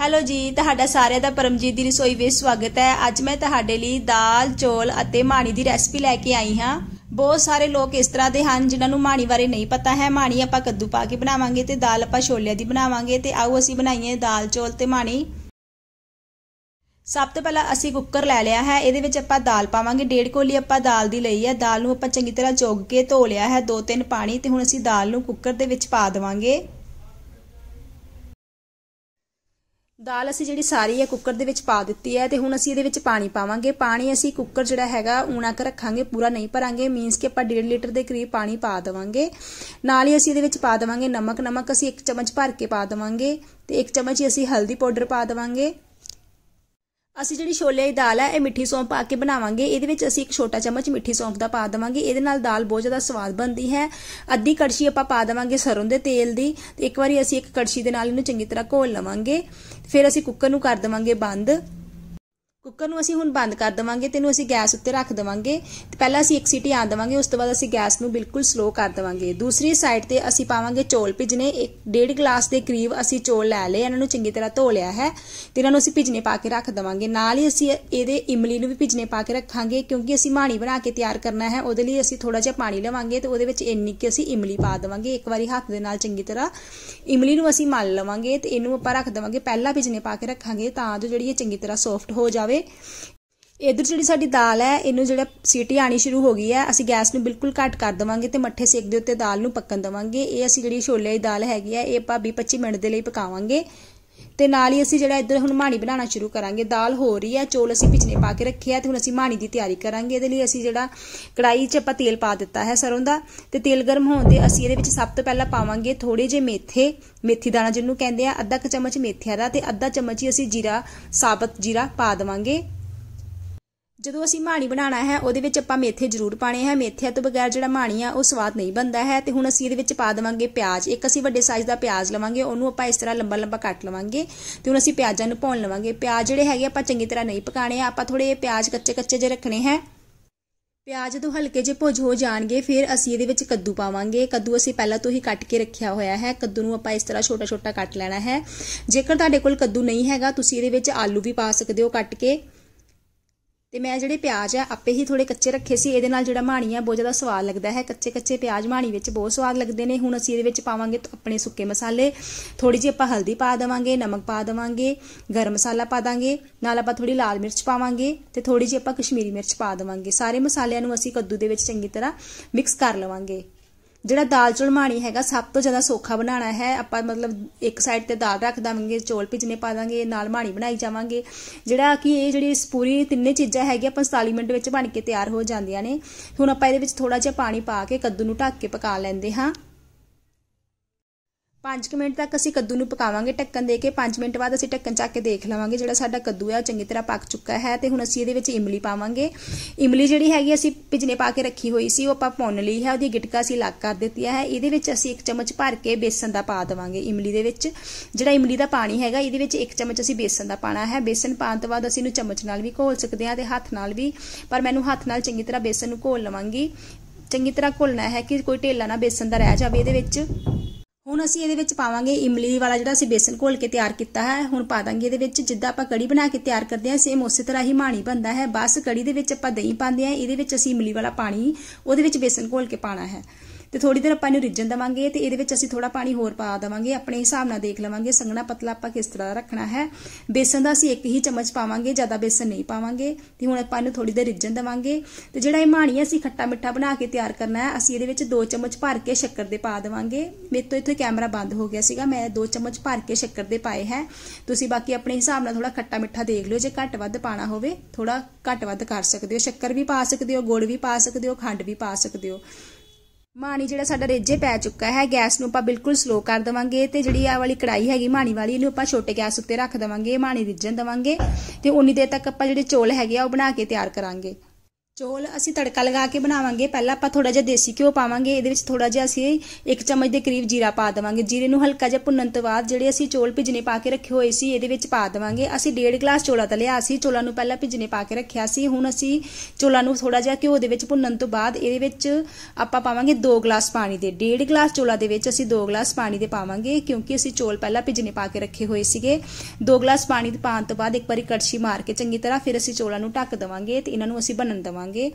hello ਜੀ ਤੁਹਾਡਾ ਸਾਰਿਆਂ ਦਾ ਪਰਮਜੀਤ ਦੀ ਰਸੋਈ ਵਿੱਚ ਸਵਾਗਤ ਹੈ ਅੱਜ ਮੈਂ ਤੁਹਾਡੇ ਲਈ ਦਾਲ ਚੋਲ ਅਤੇ ਮਾਣੀ ਦੀ ਰੈਸਪੀ ਲੈ ਕੇ ਆਈ ਹਾਂ ਬਹੁਤ ਸਾਰੇ ਲੋਕ ਇਸ ਤਰ੍ਹਾਂ ਦੇ ਹਨ ਜਿਨ੍ਹਾਂ ਨੂੰ ਮਾਣੀ ਬਾਰੇ ਨਹੀਂ ਪਤਾ ਹੈ ਮਾਣੀ ਆਪਾਂ ਕੱਦੂ ਪਾ ਕੇ ਬਣਾਵਾਂਗੇ ਤੇ ਦਾਲ ਆਪਾਂ ਛੋਲਿਆਂ ਦੀ ਬਣਾਵਾਂਗੇ ਤੇ ਆਓ ਅਸੀਂ ਬਣਾਈਏ ਦਾਲ ਚੋਲ ਤੇ ਮਾਣੀ ਸਭ ਤੋਂ ਪਹਿਲਾਂ ਅਸੀਂ ਕੁੱਕਰ ਲੈ ਲਿਆ ਹੈ ਇਹਦੇ ਵਿੱਚ ਆਪਾਂ ਦਾਲ ਪਾਵਾਂਗੇ ਡੇਢ ਕੋਲੀ ਆਪਾਂ ਦਾਲ ਦੀ ਲਈ ਹੈ ਦਾਲ ਨੂੰ ਆਪਾਂ ਚੰਗੀ ਤਰ੍ਹਾਂ ਚੋਗ ਕੇ ਧੋ ਲਿਆ ਹੈ ਦੋ ਤਿੰਨ ਪਾਣੀ ਤੇ ਹੁਣ ਅਸੀਂ ਦਾਲ ਨੂੰ ਕੁੱਕਰ ਦੇ ਵਿੱਚ ਪਾ ਦੇਵਾਂਗੇ ਦਾਲ ਅਸੀਂ ਜਿਹੜੀ ਸਾਰੀ ਹੈ ਕੁੱਕਰ ਦੇ ਵਿੱਚ ਪਾ ਦਿੱਤੀ ਹੈ ਤੇ ਹੁਣ ਅਸੀਂ ਇਹਦੇ ਵਿੱਚ ਪਾਣੀ ਪਾਵਾਂਗੇ ਪਾਣੀ ਅਸੀਂ ਕੁੱਕਰ ਜਿਹੜਾ ਹੈਗਾ ਊਣਾ ਕਰ ਰੱਖਾਂਗੇ ਪੂਰਾ ਨਹੀਂ ਭਰਾਂਗੇ ਮੀਨਸ ਕਿ ਆਪਾਂ 1.5 ਲੀਟਰ ਦੇ ਕਰੀਬ ਪਾਣੀ ਪਾ ਦਵਾਂਗੇ ਨਾਲ ਹੀ ਅਸੀਂ ਇਹਦੇ ਵਿੱਚ ਪਾ ਦਵਾਂਗੇ ਨਮਕ ਨਮਕ ਅਸੀਂ 1 ਚਮਚ ਭਰ ਕੇ ਪਾ ਦਵਾਂਗੇ ਤੇ 1 ਚਮਚ ਹੀ ਅਸੀਂ ਹਲਦੀ ਪਾਊਡਰ ਪਾ ਦਵਾਂਗੇ असी जी छोले की दाल है यह मिठी सौंप पा के बनावे ये असी एक छोटा चम्मच मिठी सौंप का पा देवे ये दाल बहुत ज्यादा स्वाद बनती है अद्धी कड़छी आप पा देवे सरों के तेल की एक बार असी एक कड़छी के चंकी तरह घोल लवेंगे फिर असी कुकर कर देवे बंद कुकर असी हूँ बंद कर देवे तो इनू असी गैस उत्ते रख देवे तो पहला असी एक सीटी आ देवे उस तो बाद असी गैस में बिल्कुल स्लो कर देवे दूसरी साइड से असी पावे चौल भिजने एक डेढ़ गिलास के करीब असी चौल लै ले चंकी तरह धो लिया है तो इन्हों भिजने पा के रख देवे ही असी ए इमली भी भिजने पा के रखा क्योंकि असी माणी बना के तैयार करना है वह असी थोड़ा जहा पानी लवेंगे तो इन्नी कि असी इमली पा देवे एक बार हाथ के नाल चंकी तरह इमली असी मल लवेंगे तो इनू आप रख देवे पहला भिजने पा के रखा तो जी चंकी तरह सॉफ्ट हो जाए ਜਾਵੇ ਇਧਰ ਜਿਹੜੀ ਸਾਡੀ ਦਾਲ ਹੈ ਇਹਨੂੰ ਜਿਹੜਾ ਸੀਟੀ ਆਣੀ ਸ਼ੁਰੂ ਹੋ ਗਈ ਹੈ ਅਸੀਂ ਗੈਸ ਨੂੰ ਬਿਲਕੁਲ ਘੱਟ ਕਰ ਦਵਾਂਗੇ ਤੇ ਮੱਠੇ ਸੇਕ ਦੇ ਉੱਤੇ ਦਾਲ ਨੂੰ ਪੱਕਣ ਦਵਾਂਗੇ ਇਹ ਅਸੀਂ ਜਿਹੜੀ ਛੋਲੇ ਦੀ ਦਾਲ ਹੈਗੀ ਹੈ ਇਹ ਆਪਾਂ 20 25 ਮਿੰਟ ਦੇ ਲਈ ਪਕਾਵਾਂਗੇ ਤੇ ਨਾਲ ਹੀ ਅਸੀਂ ਜਿਹੜਾ ਇੱਧਰ ਹੁਣ ਮਾਣੀ ਬਣਾਉਣਾ ਸ਼ੁਰੂ ਕਰਾਂਗੇ ਦਾਲ ਹੋ ਰਹੀ ਹੈ ਚੋਲ ਅਸੀਂ ਪਿਛਲੇ ਪਾ ਕੇ ਰੱਖਿਆ ਆ ਤੇ ਹੁਣ ਅਸੀਂ ਮਾਣੀ ਦੀ ਤਿਆਰੀ ਕਰਾਂਗੇ ਇਹਦੇ ਲਈ ਅਸੀਂ ਜਿਹੜਾ ਕੜਾਈ 'ਚ ਆਪਾਂ ਤੇਲ ਪਾ ਦਿੱਤਾ ਹੈ ਸਰੋਂ ਦਾ ਤੇ ਤੇਲ ਗਰਮ ਹੋਣ ਤੇ ਅਸੀਂ ਇਹਦੇ ਵਿੱਚ ਸਭ ਤੋਂ ਪਹਿਲਾਂ ਪਾਵਾਂਗੇ ਥੋੜੇ ਜਿਹੇ ਮੇਥੇ ਮੇਥੀ ਦਾਣਾ ਜਿਹਨੂੰ ਕਹਿੰਦੇ ਆ ਅੱਧਾ ਕ ਚਮਚ ਮੇਥੀ ਦਾ ਤੇ ਅੱਧਾ ਚਮਚ ਹੀ ਅਸੀਂ ਜੀਰਾ ਸਾਬਤ ਜੀਰਾ ਪਾ ਦਵਾਂਗੇ जो असी माणी बनाना है वो आप मेथे जरूर पाने हैं मेथिया तो बगैर जो माणी है वो स्वाद नहीं बनता है तो हूँ असी पा देवे प्याज एक असं व्डे साइज का प्याज लवेंगे उन्होंने आप इस तरह लंबा लंबा कट लवेंगे तो हूँ असी प्याजा भौन लवेंगे प्याज जोड़े है आप चंकी तरह नहीं पकाने आप थोड़े प्याज कच्चे कच्चे ज रखने हैं प्याज जो हल्के जो भुज हो जाएंगे फिर असी ये कद्दू पावे कद्दू असी पहला तो ही कट के रखा हुआ है कद्दू में आप इस तरह छोटा छोटा कट लेना है जेकर कोद्दू नहीं है तो आलू भी पा सकते हो कट के ਤੇ ਮੈਂ ਜਿਹੜੇ ਪਿਆਜ਼ ਆ ਆਪੇ ਹੀ ਥੋੜੇ ਕੱਚੇ ਰੱਖੇ ਸੀ ਇਹਦੇ ਨਾਲ ਜਿਹੜਾ ਮਾਣੀ ਆ ਬਹੁਤ ਜ਼ਿਆਦਾ ਸਵਾਦ ਲੱਗਦਾ ਹੈ ਕੱਚੇ ਕੱਚੇ ਪਿਆਜ਼ ਮਾਣੀ ਵਿੱਚ ਬਹੁਤ ਸਵਾਦ ਲੱਗਦੇ ਨੇ ਹੁਣ ਅਸੀਂ ਇਹਦੇ ਵਿੱਚ ਪਾਵਾਂਗੇ ਆਪਣੇ ਸੁੱਕੇ ਮਸਾਲੇ ਥੋੜੀ ਜਿਹੀ ਆਪਾਂ ਹਲਦੀ ਪਾ ਦਵਾਂਗੇ ਨਮਕ ਪਾ ਦਵਾਂਗੇ ਗਰਮ ਮਸਾਲਾ ਪਾ ਦਾਂਗੇ ਨਾਲ ਆਪਾਂ ਥੋੜੀ ਲਾਲ ਮਿਰਚ ਪਾਵਾਂਗੇ ਤੇ ਥੋੜੀ ਜਿਹੀ ਆਪਾਂ ਕਸ਼ਮੀਰੀ ਮਿਰਚ ਪਾ ਦਵਾਂਗੇ ਸਾਰੇ ਮਸਾਲਿਆਂ ਨੂੰ ਅਸੀਂ ਕੱਦੂ ਦੇ ਵਿੱਚ ਚੰਗੀ ਤਰ੍ਹਾਂ ਮਿਕਸ ਕਰ ਲਵਾਂਗੇ ਜਿਹੜਾ ਦਾਲ ਚੌਲ ਮਾਣੀ ਹੈਗਾ ਸਭ ਤੋਂ ਜ਼ਿਆਦਾ ਸੌਖਾ ਬਣਾਉਣਾ ਹੈ ਆਪਾਂ ਮਤਲਬ ਇੱਕ ਸਾਈਡ ਤੇ ਦਾਲ ਰੱਖ ਦਾਂਗੇ ਚੌਲ ਭਿਜਨੇ ਪਾ ਦਾਂਗੇ ਨਾਲ ਮਾਣੀ ਬਣਾਈ ਜਾਵਾਂਗੇ ਜਿਹੜਾ ਕਿ ਇਹ ਜਿਹੜੀ ਇਸ ਪੂਰੀ ਤਿੰਨੇ ਚੀਜ਼ਾਂ ਹੈਗੀਆਂ 45 ਮਿੰਟ ਵਿੱਚ ਬਣ ਕੇ ਤਿਆਰ ਹੋ ਜਾਂਦੀਆਂ ਨੇ ਹੁਣ ਆਪਾਂ ਇਹਦੇ ਵਿੱਚ ਥੋੜਾ ਜਿਹਾ ਪਾਣੀ ਪਾ ਕੇ ਕੱਦੂ ਨੂੰ ਢੱਕ ਕੇ ਪਕਾ ਲੈਂਦੇ ਹਾਂ 5 ਮਿੰਟ ਤੱਕ ਅਸੀਂ ਕੱਦੂ ਨੂੰ ਪਕਾਵਾਂਗੇ ਢੱਕਣ ਦੇ ਕੇ 5 ਮਿੰਟ ਬਾਅਦ ਅਸੀਂ ਢੱਕਣ ਚੱਕ ਕੇ ਦੇਖ ਲਵਾਂਗੇ ਜਿਹੜਾ ਸਾਡਾ ਕੱਦੂ ਹੈ ਚੰਗੀ ਤਰ੍ਹਾਂ ਪੱਕ ਚੁੱਕਾ ਹੈ ਤੇ ਹੁਣ ਅਸੀਂ ਇਹਦੇ ਵਿੱਚ ਇਮਲੀ ਪਾਵਾਂਗੇ ਇਮਲੀ ਜਿਹੜੀ ਹੈਗੀ ਅਸੀਂ ਭਿਜਨੇ ਪਾ ਕੇ ਰੱਖੀ ਹੋਈ ਸੀ ਉਹ ਆਪਾਂ ਪੁੰਨ ਲਈ ਹੈ ਉਹਦੀ ਗਿਟਕਾ ਅਸੀਂ ਲੱਗ ਕਰ ਦਿੱਤੀ ਹੈ ਇਹਦੇ ਵਿੱਚ ਅਸੀਂ ਇੱਕ ਚਮਚ ਭਰ ਕੇ ਬੇਸਨ ਦਾ ਪਾ ਦਵਾਂਗੇ ਇਮਲੀ ਦੇ ਵਿੱਚ ਜਿਹੜਾ ਇਮਲੀ ਦਾ ਪਾਣੀ ਹੈਗਾ ਇਹਦੇ ਵਿੱਚ ਇੱਕ ਚਮਚ ਅਸੀਂ ਬੇਸਨ ਦਾ ਪਾਣਾ ਹੈ ਬੇਸਨ ਪਾਣ ਤੋਂ ਬਾਅਦ ਅਸੀਂ ਇਹਨੂੰ ਚਮਚ ਨਾਲ ਵੀ ਘੋਲ ਸਕਦੇ ਹਾਂ ਤੇ ਹੱਥ ਨਾਲ ਵੀ ਪਰ ਮੈਨੂੰ ਹੱਥ ਨਾਲ ਚੰਗੀ ਤਰ੍ਹਾਂ ਬੇਸਨ ਨੂੰ ਘੋਲ ਲਵਾਂਗੀ ਚੰਗੀ ਤਰ੍ਹਾਂ ਘੋਲਣਾ ਹੈ ਕਿ ਕੋਈ ਢੇਲਾ ਨਾ ਬੇਸਨ ਦਾ ਰਹਿ ਜਾਵੇ ਇਹਦੇ ਵਿੱਚ हूँ असं ये पावे इमली वाला जो बेसन घोल के तैयार किया है हूँ पा देंगे ये जिदा आप कड़ी बना के तैयार करते हैं सेम उस तरह ही माणी बनता है बस कड़ी के दही पाते हैं ये असं इमली वाला पानी वो बेसन घोल के पाना है ਤੇ ਥੋੜੀ ਦੇਰ ਆਪਾਂ ਇਹਨੂੰ ਰਿੱਝਣ ਦਵਾਂਗੇ ਤੇ ਇਹਦੇ ਵਿੱਚ ਅਸੀਂ ਥੋੜਾ ਪਾਣੀ ਹੋਰ ਪਾ ਦਵਾਂਗੇ ਆਪਣੇ ਹਿਸਾਬ ਨਾਲ ਦੇਖ ਲਵਾਂਗੇ ਸੰਘਣਾ ਪਤਲਾ ਆਪਾਂ ਕਿਸ ਤਰ੍ਹਾਂ ਰੱਖਣਾ ਹੈ ਬੇਸਨ ਦਾ ਅਸੀਂ ਇੱਕ ਹੀ ਚਮਚ ਪਾਵਾਂਗੇ ਜ਼ਿਆਦਾ ਬੇਸਨ ਨਹੀਂ ਪਾਵਾਂਗੇ ਤੇ ਹੁਣ ਆਪਾਂ ਇਹਨੂੰ ਥੋੜੀ ਦੇਰ ਰਿੱਝਣ ਦਵਾਂਗੇ ਤੇ ਜਿਹੜਾ ਇਹ ਮਾਣੀ ਅਸੀਂ ਖੱਟਾ ਮਿੱਠਾ ਬਣਾ ਕੇ ਤਿਆਰ ਕਰਨਾ ਹੈ ਅਸੀਂ ਇਹਦੇ ਵਿੱਚ 2 ਚਮਚ ਭਰ ਕੇ ਸ਼ੱਕਰ ਦੇ ਪਾ ਦਵਾਂਗੇ ਮੇਰੇ ਤੋਂ ਇੱਥੇ ਕੈਮਰਾ ਬੰਦ ਹੋ ਗਿਆ ਸੀਗਾ ਮੈਂ 2 ਚਮਚ ਭਰ ਕੇ ਸ਼ੱਕਰ ਦੇ ਪਾਏ ਹੈ ਤੁਸੀਂ ਬਾਕੀ ਆਪਣੇ ਹਿਸਾਬ ਨਾਲ ਥੋੜਾ ਖੱਟਾ ਮਿੱਠਾ ਦੇਖ ਲਿਓ ਜੇ ਘੱਟ ਵੱਧ ਪਾਣਾ ਹੋਵੇ ਥੋੜਾ ਘੱਟ ਵੱਧ ਕਰ ਸਕਦੇ ਹੋ ਸ਼ੱਕਰ ਵੀ ਪਾ ਸਕਦੇ ਹੋ ਗੁੜ ਵੀ ਪਾ ਸਕਦੇ ਹੋ ਖੰਡ ਵੀ ਪਾ ਸਕਦੇ ਹੋ ਮਾਣੀ ਜਿਹੜਾ ਸਾਡਾ ਰੇਜੇ ਪੈ ਚੁੱਕਾ ਹੈ ਗੈਸ ਨੂੰ ਆਪਾਂ ਬਿਲਕੁਲ ਸਲੋ ਕਰ ਦਵਾਂਗੇ ਤੇ ਜਿਹੜੀ ਆ ਵਾਲੀ ਕੜਾਈ ਹੈਗੀ ਮਾਣੀ ਵਾਲੀ ਇਹਨੂੰ ਆਪਾਂ ਛੋਟੇ ਗੈਸ ਉੱਤੇ ਰੱਖ ਦਵਾਂਗੇ ਮਾਣੀ ਰਿੱਝਣ ਦਵਾਂਗੇ ਤੇ ਉਨੀ ਦੇਰ ਤੱਕ ਆਪਾਂ ਜਿਹੜੇ ਚੋਲ ਹੈਗੇ ਆ ਉਹ ਬਣਾ ਕੇ ਤਿਆਰ ਕਰਾਂਗੇ चौल असी तड़का लगा के बनावे पहला आप थोड़ा जहा देसी घ्यो पावे ये थोड़ा जहा असी एक चम्मच के करीब जीरा पा देवे जीरे को हल्का जहा भुन तो बाद जे असी चौल भिजने पा के रखे हुए थे ये पा देवे असी डेढ़ गिलास चौला तलिया असी चौलों पहला भिजने पा के रखा से हूँ असी चौलों थोड़ा जहा घ्यो भुन तो बाद पावे दो गिलास पानी के डेढ़ गिलास चौलों के असी दो गिलास पानी के पावे क्योंकि असी चौल पहला भिजने पा के रखे हुए थे दो गिलास पानी पाने बाद एक बार कड़छी मार के चंकी तरह फिर असी चौलों ढक देवे तो इन्हों बन देवे ਪਾਵਾਂਗੇ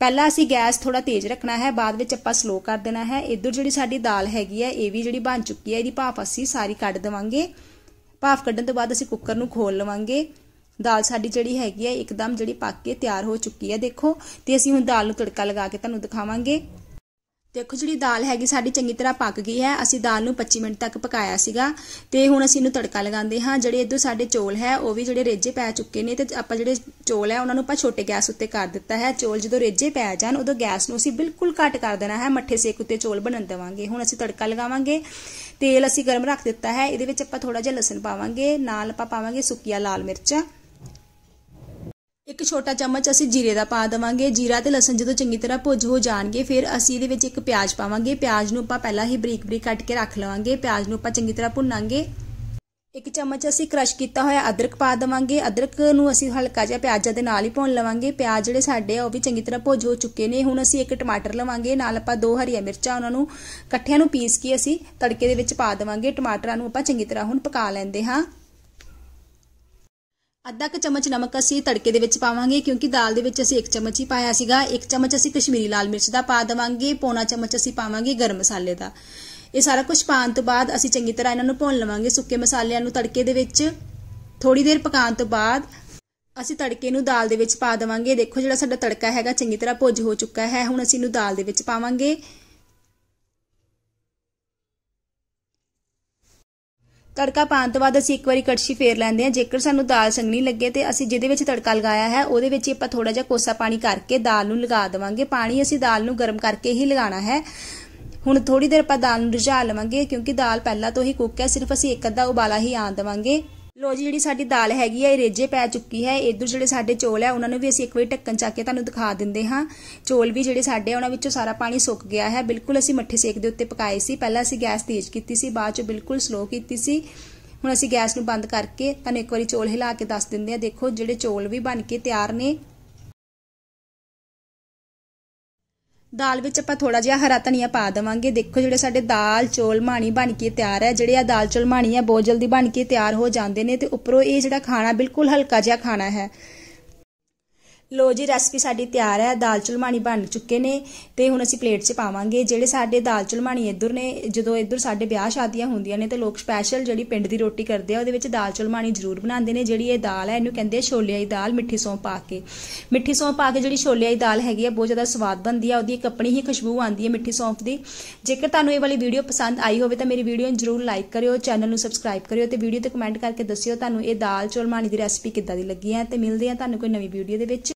ਪਹਿਲਾਂ ਅਸੀਂ ਗੈਸ ਥੋੜਾ ਤੇਜ਼ ਰੱਖਣਾ ਹੈ ਬਾਅਦ ਵਿੱਚ ਆਪਾਂ ਸਲੋ ਕਰ ਦੇਣਾ ਹੈ ਇਧਰ ਜਿਹੜੀ ਸਾਡੀ ਦਾਲ ਹੈਗੀ ਹੈ ਇਹ ਵੀ ਜਿਹੜੀ ਬਣ ਚੁੱਕੀ ਹੈ ਇਹਦੀ ਭਾਫ ਅਸੀਂ ਸਾਰੀ ਕੱਢ ਦਵਾਂਗੇ ਭਾਫ ਕੱਢਣ ਤੋਂ ਬਾਅਦ ਅਸੀਂ ਕੁੱਕਰ ਨੂੰ ਖੋਲ ਲਵਾਂਗੇ ਦਾਲ ਸਾਡੀ ਜਿਹੜੀ ਹੈਗੀ ਹੈ ਇੱਕਦਮ ਜਿਹੜੀ ਪੱਕ ਕੇ ਤਿਆਰ ਹੋ ਚੁੱਕੀ ਹੈ ਦੇਖੋ ਤੇ ਅਸੀਂ ਹੁਣ ਦਾਲ ਨੂੰ ਤੜਕਾ ਲਗਾ ਕੇ ਤੁਹਾਨੂੰ ਦਿਖਾਵਾਂਗੇ देखो जी दाल हैगी चंकी तरह पक गई है असी दाल पच्ची मिनट तक पकया हूँ असं तड़का लगाते हाँ जे साढ़े चौल है वह भी जो रेजे पै चुके हैं तो आप जो चौल है उन्होंने आप छोटे गैस उत्ते कर दिता है चौल जो रेजे पै जाए उदो गैस में असी बिल्कुल घट कर देना है मठे सेक उत्ते चौल बन देवे हूँ असं तड़का लगावे तेल असी गर्म रख दिता है ये आप थोड़ा जहा लसन पावे नाल आप पावे सुकिया लाल मिर्चा ਇੱਕ ਛੋਟਾ ਚਮਚ ਅਸੀਂ ਜੀਰੇ ਦਾ ਪਾ ਦਵਾਂਗੇ ਜੀਰਾ ਤੇ ਲਸਣ ਜਦੋਂ ਚੰਗੀ ਤਰ੍ਹਾਂ ਭੁੱਜ ਹੋ ਜਾਣਗੇ ਫਿਰ ਅਸੀਂ ਇਹਦੇ ਵਿੱਚ ਇੱਕ ਪਿਆਜ਼ ਪਾਵਾਂਗੇ ਪਿਆਜ਼ ਨੂੰ ਆਪਾਂ ਪਹਿਲਾਂ ਹੀ ਬਰੀਕ-ਬਰੀਕ ਕੱਟ ਕੇ ਰੱਖ ਲਵਾਂਗੇ ਪਿਆਜ਼ ਨੂੰ ਆਪਾਂ ਚੰਗੀ ਤਰ੍ਹਾਂ ਭੁੰਨਾਂਗੇ ਇੱਕ ਚਮਚ ਅਸੀਂ ਕ੍ਰਸ਼ ਕੀਤਾ ਹੋਇਆ ਅਦਰਕ ਪਾ ਦਵਾਂਗੇ ਅਦਰਕ ਨੂੰ ਅਸੀਂ ਹਲਕਾ ਜਿਹਾ ਪਿਆਜ਼ਾਂ ਦੇ ਨਾਲ ਹੀ ਭੁੰਨ ਲਵਾਂਗੇ ਪਿਆਜ਼ ਜਿਹੜੇ ਸਾਡੇ ਆ ਉਹ ਵੀ ਚੰਗੀ ਤਰ੍ਹਾਂ ਭੁੱਜ ਹੋ ਚੁੱਕੇ ਨੇ ਹੁਣ ਅਸੀਂ ਇੱਕ ਟਮਾਟਰ ਲਵਾਂਗੇ ਨਾਲ ਆਪਾਂ ਦੋ ਹਰੀਆਂ ਮਿਰਚਾਂ ਉਹਨਾਂ ਨੂੰ ਇਕੱਠਿਆਂ ਨੂੰ ਪੀਸ ਕੇ ਅਸੀਂ ਤੜਕੇ ਦੇ ਵਿੱਚ ਪਾ ਦਵਾਂਗੇ ਟਮਾਟਰਾਂ ਨੂੰ ਆਪਾਂ ਚੰਗੀ ਤਰ੍ਹਾਂ ਹੁਣ ਪਕਾ ਲੈਂਦੇ ਹਾਂ अद्धा क चमच नमक असी तड़के पावे क्योंकि दाल एक चमच ही पाया एक चमच असी कश्मीरी लाल मिर्च का पा देवे पौना चमच असी पावे गर्म मसाले का यह सारा कुछ पाने तो बाद असी चंकी तरह इन्हों भुन लवेंगे सुके मसालू तड़के थोड़ी देर पकाने तो बाद असी तड़के दाल पा देवे देखो जोड़ा सा तड़का है चंकी तरह भुज हो चुका है हूँ असी दाल पावे तड़का पाने तो बाद असी एक बार कड़छी फेर लेंगे जेकर सू दाल चंगनी लगे तो असं जिद तड़का लगया है वेद थोड़ा जहा कोसा पानी करके दाल में लगा देवे पानी असी दाल गर्म करके ही लगाना है हूँ थोड़ी देर आप दाल रुझा लवेंगे क्योंकि दाल पहला तो ही कुक है सिर्फ असं एक अद्धा उबाला ही आ देवे लो जी जी सा दाल हैगी है रेजे पै चुकी है इधर जो सा चौल है उन्होंने भी असं एक बार ढक्कन चाह के तुम दिखा देंगे हाँ चौल भी जोड़े साढ़े उन्होंने सारा पानी सुक गया है बिल्कुल असं मठे सेक के उत्ते पकाए से पहले असी गैस तेज की बाद चो बिल्कुल स्लो की हूँ असी गैस में बंद करके तुम एक बार चौल हिला के दस देंगे देखो जोड़े चौल भी बन के तैयार ने ਦਾਲ ਵਿੱਚ ਆਪਾਂ ਥੋੜਾ ਜਿਹਾ ਹਰਾ ਧਨੀਆ ਪਾ ਦੇਵਾਂਗੇ ਦੇਖੋ ਜਿਹੜੇ ਸਾਡੇ ਦਾਲ ਚੋਲ ਮਾਣੀ ਬਣ ਕੇ ਤਿਆਰ ਹੈ ਜਿਹੜੇ ਆ ਦਾਲ ਚੋਲ ਮਾਣੀ ਆ ਬਹੁਤ ਜਲਦੀ ਬਣ ਕੇ ਤਿਆਰ ਹੋ ਜਾਂਦੇ ਨੇ ਤੇ ਉੱਪਰੋਂ ਇਹ ਜਿਹੜਾ ਖਾਣਾ ਬਿਲਕੁਲ ਹਲਕਾ ਜਿਹਾ ਖਾਣਾ ਹੈ ਲੋ ਜੀ ਰੈਸਪੀ ਸਾਡੀ ਤਿਆਰ ਹੈ ਦਾਲ ਚੁਲਮਾਣੀ ਬਣ ਚੁੱਕੇ ਨੇ ਤੇ ਹੁਣ ਅਸੀਂ ਪਲੇਟ 'ਚ ਪਾਵਾਂਗੇ ਜਿਹੜੇ ਸਾਡੇ ਦਾਲ ਚੁਲਮਾਣੀ ਇੱਧਰ ਨੇ ਜਦੋਂ ਇੱਧਰ ਸਾਡੇ ਵਿਆਹ ਸ਼ਾਦੀਆਂ ਹੁੰਦੀਆਂ ਨੇ ਤੇ ਲੋਕ ਸਪੈਸ਼ਲ ਜਿਹੜੀ ਪਿੰਡ ਦੀ ਰੋਟੀ ਕਰਦੇ ਆ ਉਹਦੇ ਵਿੱਚ ਦਾਲ ਚੁਲਮਾਣੀ ਜ਼ਰੂਰ ਬਣਾਉਂਦੇ ਨੇ ਜਿਹੜੀ ਇਹ ਦਾਲ ਹੈ ਇਹਨੂੰ ਕਹਿੰਦੇ ਆ ਛੋਲਿਆਂ ਦੀ ਦਾਲ ਮਿੱਠੀ ਸੌਂ ਪਾ ਕੇ ਮਿੱਠੀ ਸੌਂ ਪਾ ਕੇ ਜਿਹੜੀ ਛੋਲਿਆਂ ਦੀ ਦਾਲ ਹੈਗੀ ਆ ਬਹੁਤ ਜ਼ਿਆਦਾ ਸਵਾਦ ਬਣਦੀ ਆ ਉਹਦੀ ਇੱਕ ਆਪਣੀ ਹੀ ਖੁਸ਼ਬੂ ਆਉਂਦੀ ਹੈ ਮਿੱਠੀ ਸੌਂਫ ਦੀ ਜੇਕਰ ਤੁਹਾਨੂੰ ਇਹ ਵਾਲੀ ਵੀਡੀਓ ਪਸੰਦ ਆਈ ਹੋਵੇ ਤਾਂ ਮੇਰੀ ਵੀਡੀਓ ਨੂੰ ਜ਼ਰੂਰ ਲਾਈਕ ਕਰਿਓ ਚੈਨਲ ਨੂੰ ਸਬਸਕ੍ਰਾਈਬ ਕਰਿਓ ਤੇ ਵੀਡੀਓ ਤੇ ਕਮੈਂਟ ਕਰਕੇ ਦੱਸਿਓ ਤੁਹਾਨੂੰ ਇਹ ਦਾਲ ਚੁਲਮਾਣੀ ਦੀ ਰੈਸਪੀ ਕਿੱਦਾਂ ਦੀ ਲੱਗੀ ਹੈ ਤੇ ਮਿਲਦੇ ਆ ਤੁਹਾਨੂੰ ਕੋਈ ਨਵੀਂ ਵੀਡੀਓ ਦੇ ਵਿੱਚ